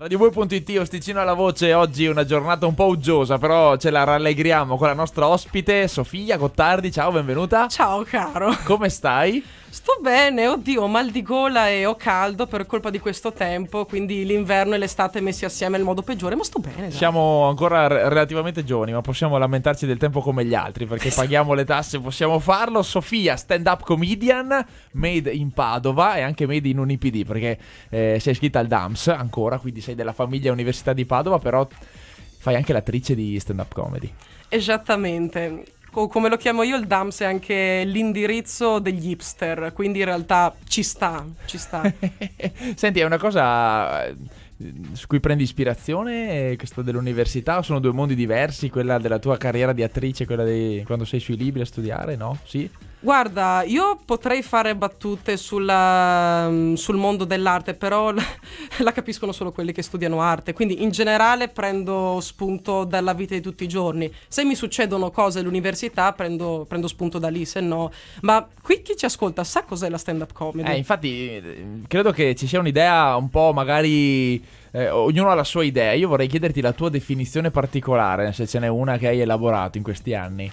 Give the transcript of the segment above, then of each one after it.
RadioVoi.it, Osticino alla voce, oggi è una giornata un po' uggiosa, però ce la rallegriamo con la nostra ospite Sofia Gottardi, ciao, benvenuta. Ciao caro. Come stai? Sto bene, oddio, ho mal di gola e ho caldo per colpa di questo tempo, quindi l'inverno e l'estate messi assieme è il modo peggiore, ma sto bene. Dai. Siamo ancora relativamente giovani, ma possiamo lamentarci del tempo come gli altri, perché esatto. paghiamo le tasse, possiamo farlo. Sofia, stand-up comedian, made in Padova e anche made in un IPD, perché eh, si è iscritta al DAMS ancora, quindi sei cioè, della famiglia Università di Padova, però fai anche l'attrice di stand-up comedy. Esattamente. O come lo chiamo io, il DAMS è anche l'indirizzo degli hipster, quindi in realtà ci sta, ci sta. Senti, è una cosa eh, su cui prendi ispirazione, questa dell'università, o sono due mondi diversi, quella della tua carriera di attrice quella di quando sei sui libri a studiare, no? Sì? Guarda, io potrei fare battute sulla, mm, sul mondo dell'arte, però la, la, capiscono solo quelli che studiano arte, quindi in generale prendo spunto dalla vita di tutti i giorni. Se mi succedono cose all'università prendo, prendo spunto da lì, se no... Ma qui chi ci ascolta sa cos'è la stand-up comedy? Eh, infatti credo che ci sia un'idea un po' magari... Eh, ognuno ha la sua idea, io vorrei chiederti la tua definizione particolare, se ce n'è una che hai elaborato in questi anni.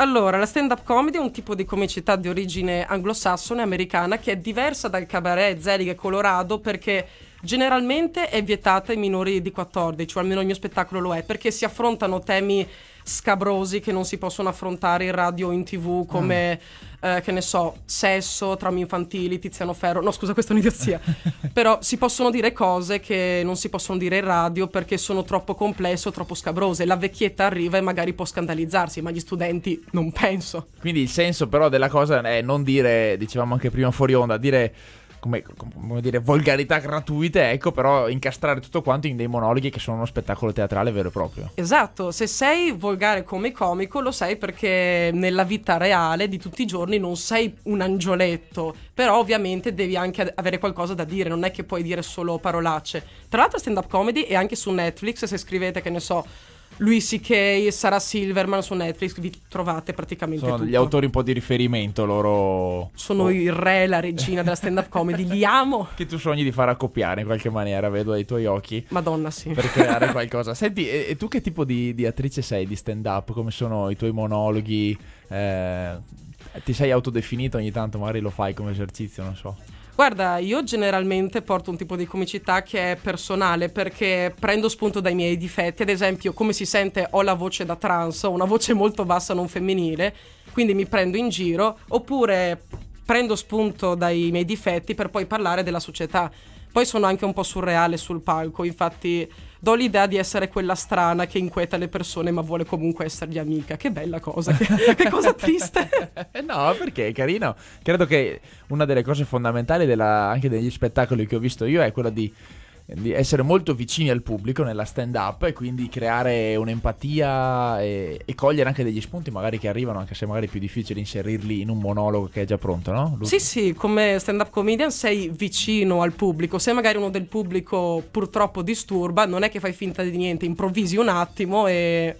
Allora, la stand-up comedy è un tipo di comicità di origine anglosassone americana che è diversa dal cabaret, zelig e colorado perché generalmente è vietata ai minori di 14, o almeno il mio spettacolo lo è, perché si affrontano temi scabrosi che non si possono affrontare in radio o in tv come, mm. eh, che ne so, sesso, traumi infantili, Tiziano Ferro. No, scusa, questa è un'idiozia. Però si possono dire cose che non si possono dire in radio perché sono troppo complesse o troppo scabrose. La vecchietta arriva e magari può scandalizzarsi, ma gli studenti non penso. Quindi il senso però della cosa è non dire, dicevamo anche prima fuori onda, dire come, come, dire, volgarità gratuite, ecco, però incastrare tutto quanto in dei monologhi che sono uno spettacolo teatrale vero e proprio. Esatto, se sei volgare come comico lo sei perché nella vita reale di tutti i giorni non sei un angioletto, però ovviamente devi anche avere qualcosa da dire, non è che puoi dire solo parolacce. Tra l'altro stand-up comedy è anche su Netflix, se scrivete, che ne so lui C.K., Sarah Silverman su Netflix, vi trovate praticamente Sono tutto. gli autori un po' di riferimento loro. Sono oh. il re, la regina della stand-up comedy, li amo. Che tu sogni di far accoppiare in qualche maniera, vedo dai tuoi occhi. Madonna, sì. Per creare qualcosa. Senti, e, e, tu che tipo di, di attrice sei di stand-up? Come sono i tuoi monologhi? Eh, ti sei autodefinito ogni tanto, magari lo fai come esercizio, non so. Guarda, io generalmente porto un tipo di comicità che è personale perché prendo spunto dai miei difetti, ad esempio come si sente ho la voce da trans, ho una voce molto bassa non femminile, quindi mi prendo in giro, oppure prendo spunto dai miei difetti per poi parlare della società. Poi sono anche un po' surreale sul palco, infatti do l'idea di essere quella strana che inquieta le persone ma vuole comunque essergli amica. Che bella cosa, che, che cosa triste. no, perché è carino. Credo che una delle cose fondamentali della, anche degli spettacoli che ho visto io è quella di di essere molto vicini al pubblico nella stand up e quindi creare un'empatia e, e, cogliere anche degli spunti magari che arrivano anche se magari è più difficile inserirli in un monologo che è già pronto no? Lu? Sì sì come stand up comedian sei vicino al pubblico se magari uno del pubblico purtroppo disturba non è che fai finta di niente improvvisi un attimo e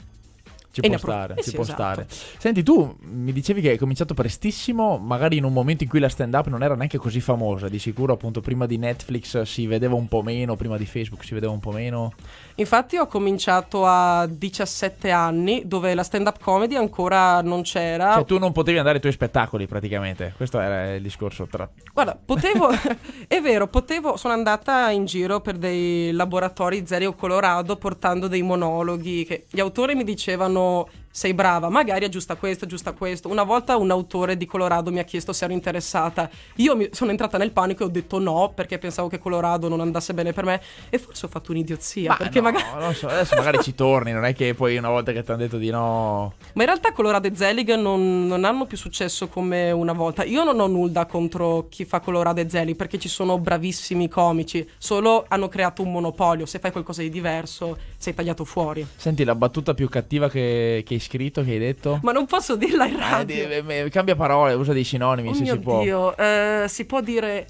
ci può, stare, eh ci può esatto. stare, Senti, tu mi dicevi che hai cominciato prestissimo, magari in un momento in cui la stand-up non era neanche così famosa, di sicuro appunto prima di Netflix si vedeva un po' meno, prima di Facebook si vedeva un po' meno. Infatti ho cominciato a 17 anni, dove la stand-up comedy ancora non c'era. Cioè tu non potevi andare ai tuoi spettacoli praticamente, questo era il discorso tra... Guarda, potevo, è vero, potevo, sono andata in giro per dei laboratori Zerio Colorado portando dei monologhi che gli autori mi dicevano の sei brava, magari aggiusta questo, aggiusta questo. Una volta un autore di Colorado mi ha chiesto se ero interessata. Io mi, sono entrata nel panico e ho detto no perché pensavo che Colorado non andasse bene per me e forse ho fatto un'idiozia. Ma perché no, magari... non so, adesso magari ci torni, non è che poi una volta che ti hanno detto di no... Ma in realtà Colorado e Zelig non, non, hanno più successo come una volta. Io non ho nulla contro chi fa Colorado e Zelig perché ci sono bravissimi comici, solo hanno creato un monopolio. Se fai qualcosa di diverso sei tagliato fuori. Senti, la battuta più cattiva che, che hai scritto che hai detto? Ma non posso dirla in eh, radio. Eh, deve, cambia parole, usa dei sinonimi oh se si Dio. può. Oddio, eh, si può dire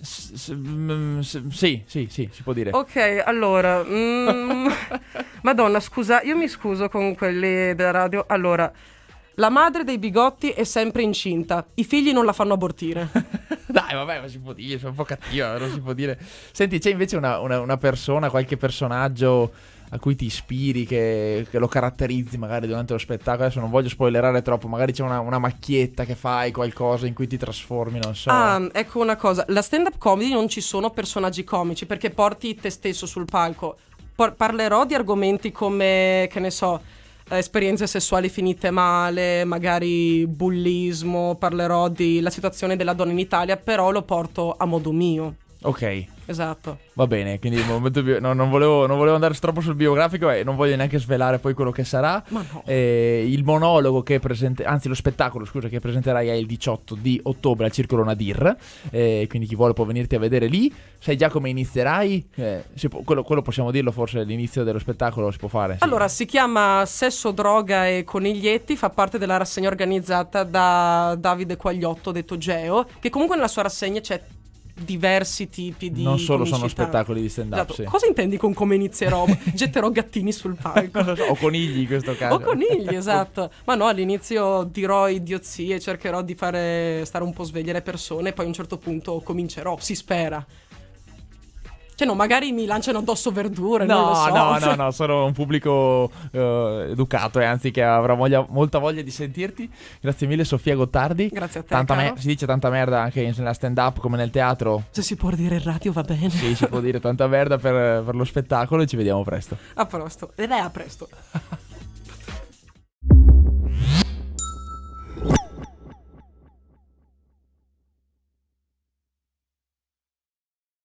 sì, sì, sì, si può dire. Ok, allora. Mm, Madonna, scusa, io mi scuso con quelli della radio. Allora, la madre dei bigotti è sempre incinta. I figli non la fanno abortire. Dai, vabbè, ma si può dire, sono un po' cattiva, non si può dire. Senti, c'è invece una, una, una persona, qualche personaggio a cui ti ispiri, che, che, lo caratterizzi magari durante lo spettacolo. Adesso non voglio spoilerare troppo, magari c'è una, una macchietta che fai, qualcosa in cui ti trasformi, non so. Ah, ecco una cosa, la stand-up comedy non ci sono personaggi comici perché porti te stesso sul palco. Por- parlerò di argomenti come, che ne so, eh, esperienze sessuali finite male, magari bullismo, parlerò della situazione della donna in Italia, però lo porto a modo mio. Ok. Esatto. Va bene, quindi bio... no, non, volevo, non, volevo, andare troppo sul biografico e non voglio neanche svelare poi quello che sarà. Ma no. Eh, il monologo che presente, anzi lo spettacolo, scusa, che presenterai è il 18 di ottobre al Circolo Nadir, eh, quindi chi vuole può venirti a vedere lì. Sai già come inizierai? Eh, può, quello, quello, possiamo dirlo forse, l'inizio dello spettacolo si può fare. Sì. Allora, si chiama Sesso, Droga e Coniglietti, fa parte della rassegna organizzata da Davide Quagliotto, detto Geo, che comunque nella sua rassegna c'è diversi tipi di. Non solo comicità. sono spettacoli di stand up. Esatto. Sì. Cosa intendi con come inizierò? Getterò gattini sul palco. o conigli in questo caso. O conigli, esatto. Ma no, all'inizio dirò idiozie, cercherò di fare stare un po' sveglie le persone, poi a un certo punto comincerò. Si spera. Cioè, no, magari mi lanciano addosso verdure. No, so. no, no, no, sono un pubblico eh, educato e anzi che avrà voglia, molta voglia di sentirti. Grazie mille, Sofia Gottardi. Grazie a te. Tanta me- si dice tanta merda anche nella stand up come nel teatro. Se si può dire il radio va bene. Sì, si può dire tanta merda per, per lo spettacolo e ci vediamo presto. A presto. Ed dai, a presto.